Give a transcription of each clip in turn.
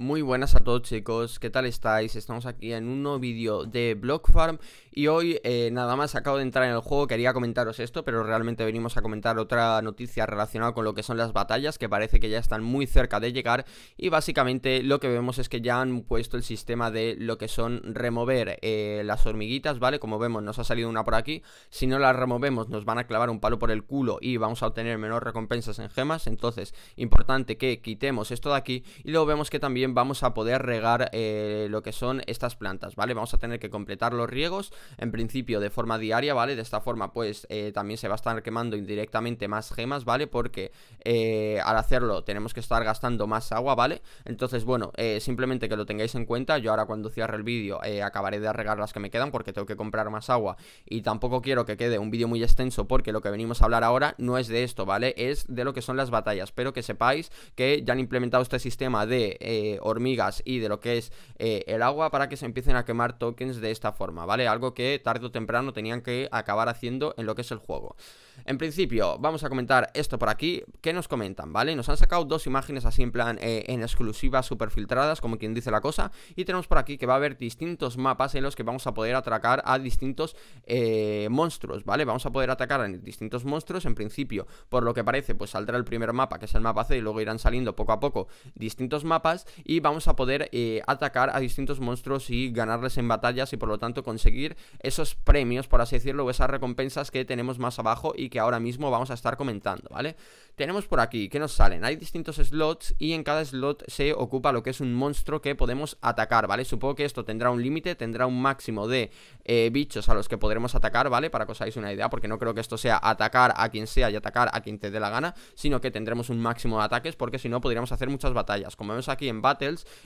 Muy buenas a todos chicos, ¿qué tal estáis? Estamos aquí en un nuevo vídeo de Block Farm y hoy eh, nada más acabo de entrar en el juego, quería comentaros esto, pero realmente venimos a comentar otra noticia relacionada con lo que son las batallas, que parece que ya están muy cerca de llegar y básicamente lo que vemos es que ya han puesto el sistema de lo que son remover eh, las hormiguitas, ¿vale? Como vemos nos ha salido una por aquí, si no las removemos nos van a clavar un palo por el culo y vamos a obtener menos recompensas en gemas, entonces importante que quitemos esto de aquí y luego vemos que también vamos a poder regar eh, lo que son estas plantas, ¿vale? Vamos a tener que completar los riegos, en principio de forma diaria, ¿vale? De esta forma pues eh, también se va a estar quemando indirectamente más gemas, ¿vale? Porque eh, al hacerlo tenemos que estar gastando más agua, ¿vale? Entonces, bueno, simplemente que lo tengáis en cuenta, yo ahora cuando cierre el vídeo acabaré de regar las que me quedan porque tengo que comprar más agua y tampoco quiero que quede un vídeo muy extenso porque lo que venimos a hablar ahora no es de esto, ¿vale? Es de lo que son las batallas, pero que sepáis que ya han implementado este sistema de hormigas y de lo que es eh, el agua para que se empiecen a quemar tokens de esta forma, ¿vale? Algo que tarde o temprano tenían que acabar haciendo en lo que es el juego. En principio, vamos a comentar esto por aquí. ¿Qué nos comentan, vale? Nos han sacado dos imágenes así en plan eh, en exclusiva, super filtradas, como quien dice la cosa. Y tenemos por aquí que va a haber distintos mapas en los que vamos a poder atracar a distintos eh, monstruos, ¿vale? Vamos a poder atacar a distintos monstruos. En principio, por lo que parece, pues saldrá el primer mapa, que es el mapa C, y luego irán saliendo poco a poco distintos mapas y vamos a poder eh, atacar a distintos monstruos y ganarles en batallas y por lo tanto conseguir esos premios, por así decirlo, o esas recompensas que tenemos más abajo y que ahora mismo vamos a estar comentando, ¿vale? Tenemos por aquí, ¿qué nos salen? Hay distintos slots y en cada slot se ocupa lo que es un monstruo que podemos atacar, ¿vale? Supongo que esto tendrá un límite, tendrá un máximo de eh, bichos a los que podremos atacar, ¿vale? Para que os hagáis una idea, porque no creo que esto sea atacar a quien sea y atacar a quien te dé la gana, sino que tendremos un máximo de ataques, porque si no podríamos hacer muchas batallas. Como vemos aquí en Battle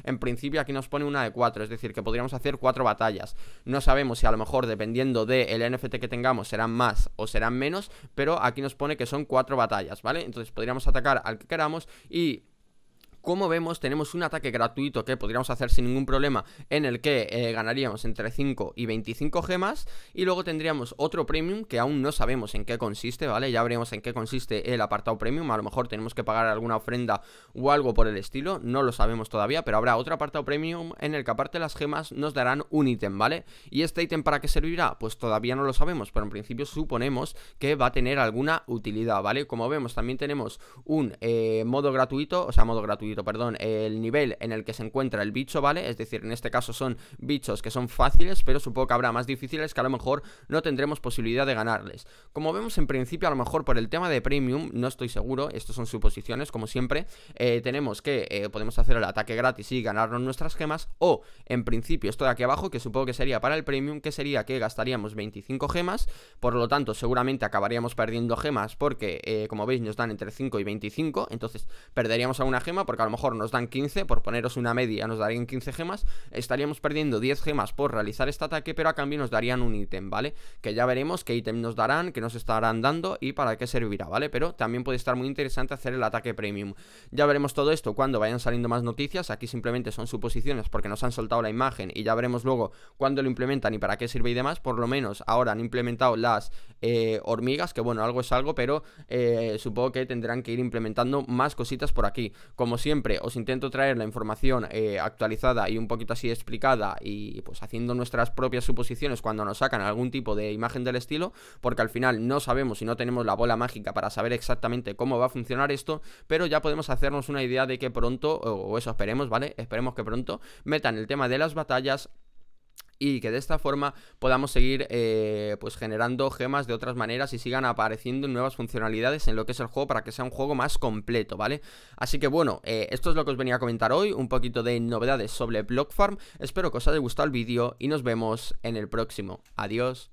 en principio aquí nos pone una de cuatro, es decir, que podríamos hacer cuatro batallas. No sabemos si a lo mejor dependiendo del NFT que tengamos serán más o serán menos, pero aquí nos pone que son cuatro batallas, ¿vale? Entonces podríamos atacar al que queramos y como vemos, tenemos un ataque gratuito que podríamos hacer sin ningún problema, en el que eh, ganaríamos entre 5 y 25 gemas. Y luego tendríamos otro premium que aún no sabemos en qué consiste, ¿vale? Ya veremos en qué consiste el apartado premium. A lo mejor tenemos que pagar alguna ofrenda o algo por el estilo. No lo sabemos todavía, pero habrá otro apartado premium en el que aparte las gemas nos darán un ítem, ¿vale? ¿Y este ítem para qué servirá? Pues todavía no lo sabemos, pero en principio suponemos que va a tener alguna utilidad, ¿vale? Como vemos, también tenemos un eh, modo gratuito, o sea, modo gratuito perdón, el nivel en el que se encuentra el bicho, ¿vale? Es decir, en este caso son bichos que son fáciles, pero supongo que habrá más difíciles que a lo mejor no tendremos posibilidad de ganarles. Como vemos en principio, a lo mejor por el tema de premium, no estoy seguro, estos son suposiciones, como siempre, eh, tenemos que eh, podemos hacer el ataque gratis y ganarnos nuestras gemas, o en principio esto de aquí abajo, que supongo que sería para el premium, que sería que gastaríamos 25 gemas, por lo tanto seguramente acabaríamos perdiendo gemas porque, eh, como veis, nos dan entre 5 y 25, entonces perderíamos alguna gema porque a lo mejor nos dan 15, por poneros una media, nos darían 15 gemas, estaríamos perdiendo 10 gemas por realizar este ataque, pero a cambio nos darían un ítem, ¿vale? Que ya veremos qué ítem nos darán, que nos estarán dando y para qué servirá, ¿vale? Pero también puede estar muy interesante hacer el ataque premium. Ya veremos todo esto cuando vayan saliendo más noticias, aquí simplemente son suposiciones porque nos han soltado la imagen y ya veremos luego Cuando lo implementan y para qué sirve y demás, por lo menos ahora han implementado las eh, hormigas, que bueno, algo es algo, pero eh, supongo que tendrán que ir implementando más cositas por aquí. Como siempre, siempre os intento traer la información eh, actualizada y un poquito así explicada y pues haciendo nuestras propias suposiciones cuando nos sacan algún tipo de imagen del estilo, porque al final no sabemos y no tenemos la bola mágica para saber exactamente cómo va a funcionar esto, pero ya podemos hacernos una idea de que pronto, o eso esperemos, ¿vale? Esperemos que pronto metan el tema de las batallas y que de esta forma podamos seguir eh, pues generando gemas de otras maneras y sigan apareciendo nuevas funcionalidades en lo que es el juego para que sea un juego más completo, ¿vale? Así que bueno, eh, esto es lo que os venía a comentar hoy, un poquito de novedades sobre Block Farm, espero que os haya gustado el vídeo y nos vemos en el próximo, adiós.